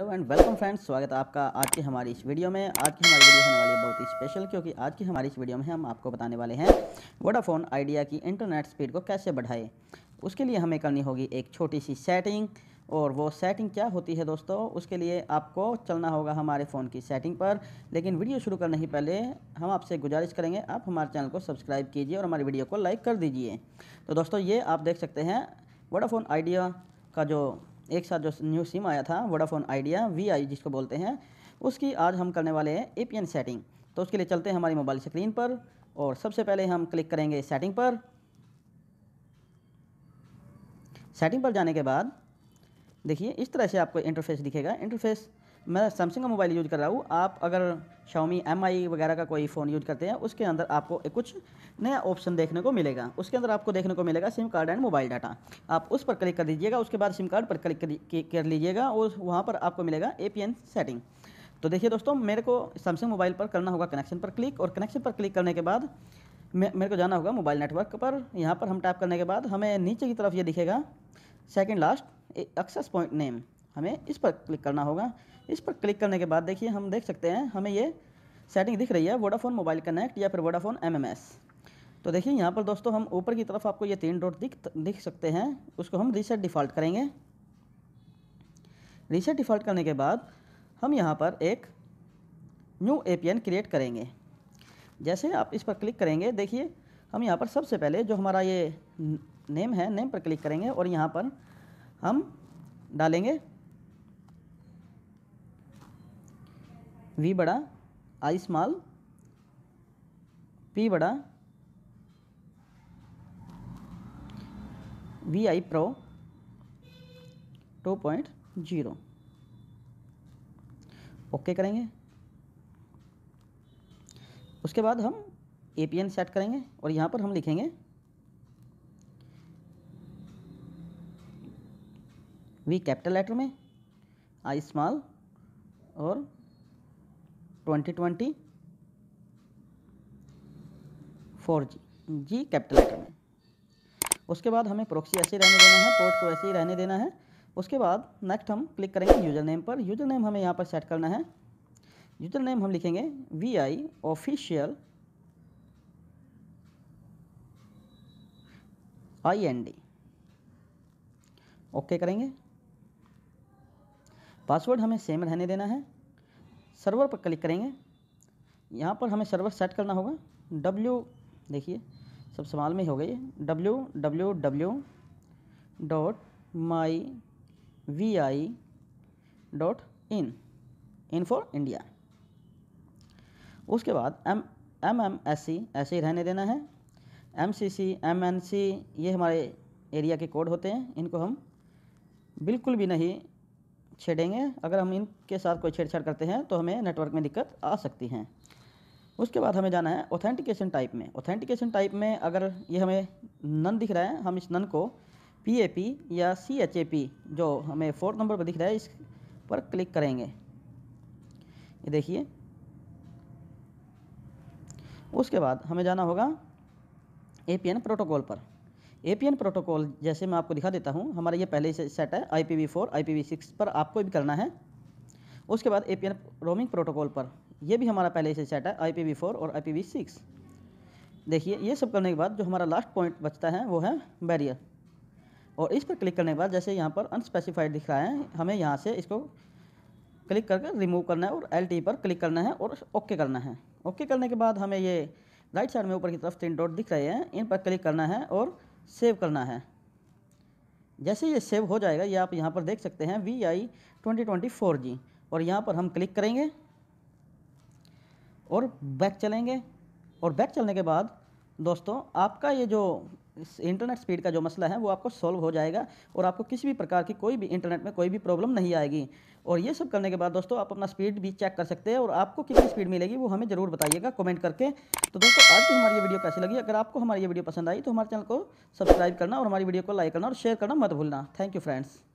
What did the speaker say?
hello and welcome friends स्वागत है आपका आज की हमारी इस वीडियो में आज की हमारी वीडियो होने वाली है बहुत ही स्पेशल क्योंकि आज की हमारी इस वीडियो में हम आपको बताने वाले हैं वोडाफोन आइडिया की इंटरनेट स्पीड को कैसे बढ़ाएं उसके लिए हमें करनी होगी एक छोटी सी सेटिंग और वो सेटिंग क्या होती है दोस्तों उसके लिए आपको चलना होगा हमारे फ़ोन की सेटिंग पर लेकिन वीडियो शुरू करने ही पहले हम आपसे गुजारिश करेंगे आप हमारे चैनल को सब्सक्राइब कीजिए और हमारी वीडियो को लाइक कर दीजिए तो दोस्तों ये आप देख सकते हैं वोडाफोन आइडिया का जो एक साथ जो न्यू सिम आया था वोडाफोन आइडिया वी आई जिसको बोलते हैं उसकी आज हम करने वाले हैं ए पी एन सेटिंग तो उसके लिए चलते हैं हमारी मोबाइल स्क्रीन पर और सबसे पहले हम क्लिक करेंगे सेटिंग पर सेटिंग पर जाने के बाद देखिए इस तरह से आपको इंटरफेस दिखेगा इंटरफेस मैं सैमसंग का मोबाइल यूज़ कर रहा हूँ आप अगर शाओमी एम आई वगैरह का कोई फ़ोन यूज करते हैं उसके अंदर आपको एक कुछ नया ऑप्शन देखने को मिलेगा उसके अंदर आपको देखने को मिलेगा SIM card and mobile data आप उस पर क्लिक कर दीजिएगा उसके बाद सिम कार्ड पर क्लिक कर लीजिएगा और वहाँ पर आपको मिलेगा ए सेटिंग तो देखिए दोस्तों मेरे को सैमसंग मोबाइल पर करना होगा कनेक्शन पर क्लिक और कनेक्शन पर क्लिक करने के बाद मेरे को जाना होगा मोबाइल नेटवर्क पर यहाँ पर हम टैप करने के बाद हमें नीचे की तरफ ये दिखेगा second last access point name हमें इस पर क्लिक करना होगा इस पर क्लिक करने के बाद देखिए हम देख सकते हैं हमें ये सेटिंग दिख रही है वोडाफोन मोबाइल कनेक्ट या फिर वोडाफोन एमएमएस तो देखिए यहाँ पर दोस्तों हम ऊपर की तरफ आपको ये तीन डॉट दिख दिख सकते हैं उसको हम रीसेट डिफ़ॉल्ट करेंगे रीसेट डिफ़ॉल्ट करने के बाद हम यहाँ पर एक न्यू ए क्रिएट करेंगे जैसे आप इस पर क्लिक करेंगे देखिए हम यहाँ पर सबसे पहले जो हमारा ये नेम है नेम पर क्लिक करेंगे और यहाँ पर हम डालेंगे वी बड़ा आई स्मॉल पी बड़ा V I pro two point zero okay करेंगे उसके बाद हम ए पी एन सेट करेंगे और यहाँ पर हम लिखेंगे वी कैपिटल लेटर में आई स्मॉल और twenty twenty four G G capital letter में उसके बाद हमें प्रोक्सी ऐसे ही रहने देना है पोर्ट को ऐसे ही रहने देना है उसके बाद नेक्स्ट हम क्लिक करेंगे यूजर नेम पर यूजर नेम हमें यहाँ पर सेट करना है यूजर नेम हम लिखेंगे V I official I N D okay करेंगे पासवर्ड हमें सेम रहने देना है सर्वर पर क्लिक करेंगे यहाँ पर हमें सर्वर सेट करना होगा डब्ल्यू देखिए सब सवाल में हो गई W W W dot my V I dot in in for India उसके बाद M M M S C ऐसे ही रहने देना है M C C M N C ये हमारे एरिया के कोड होते हैं इनको हम बिल्कुल भी नहीं छेड़ेंगे अगर हम इनके साथ कोई छेड़छाड़ करते हैं तो हमें नेटवर्क में दिक्कत आ सकती है उसके बाद हमें जाना है ऑथेंटिकेशन टाइप में ऑथेंटिकेशन टाइप में अगर ये हमें नन दिख रहा है हम इस नन को पी ए पी या सी एच ए पी जो हमें फोर्थ नंबर पर दिख रहा है इस पर क्लिक करेंगे ये देखिए उसके बाद हमें जाना होगा ए पी एन प्रोटोकॉल पर एन प्रोटोकॉल जैसे मैं आपको दिखा देता हूँ हमारा ये पहले से सेट है आई पी पर आपको भी करना है उसके बाद एन रोमिंग प्रोटोकॉल पर यह भी हमारा पहले से सेट है आई और आई देखिए ये सब करने के बाद जो हमारा लास्ट पॉइंट बचता है वो है बैरियर और इस पर क्लिक करने के बाद जैसे यहाँ पर अनस्पेसिफाइड दिख रहा है हमें यहाँ से इसको क्लिक करके रिमूव करना है और एल पर क्लिक करना है और ओके करना है ओके करने के बाद हमें ये राइट साइड में ऊपर की तरफ तीन डॉट दिख रहे हैं इन पर क्लिक करना है और सेव करना है जैसे ये सेव हो जाएगा ये आप यहाँ पर देख सकते हैं V I twenty twenty four G और यहाँ पर हम क्लिक करेंगे और बैक चलेंगे और बैक चलने के बाद दोस्तों आपका ये जो इंटरनेट स्पीड का जो मसला है वो आपको सॉल्व हो जाएगा और आपको किसी भी प्रकार की कोई भी इंटरनेट में कोई भी प्रॉब्लम नहीं आएगी और ये सब करने के बाद दोस्तों आप अपना स्पीड भी चेक कर सकते हैं और आपको कितनी स्पीड मिलेगी वो हमें ज़रूर बताइएगा कमेंट करके तो दोस्तों आज की हमारी ये वीडियो कैसी लगी अगर आपको हमारी ये वीडियो पसंद आई तो हमारे चैनल को सब्सक्राइब करना और हमारी वीडियो को लाइक करना और शेयर करना मत भूलना थैंक यू फ्रेंड्स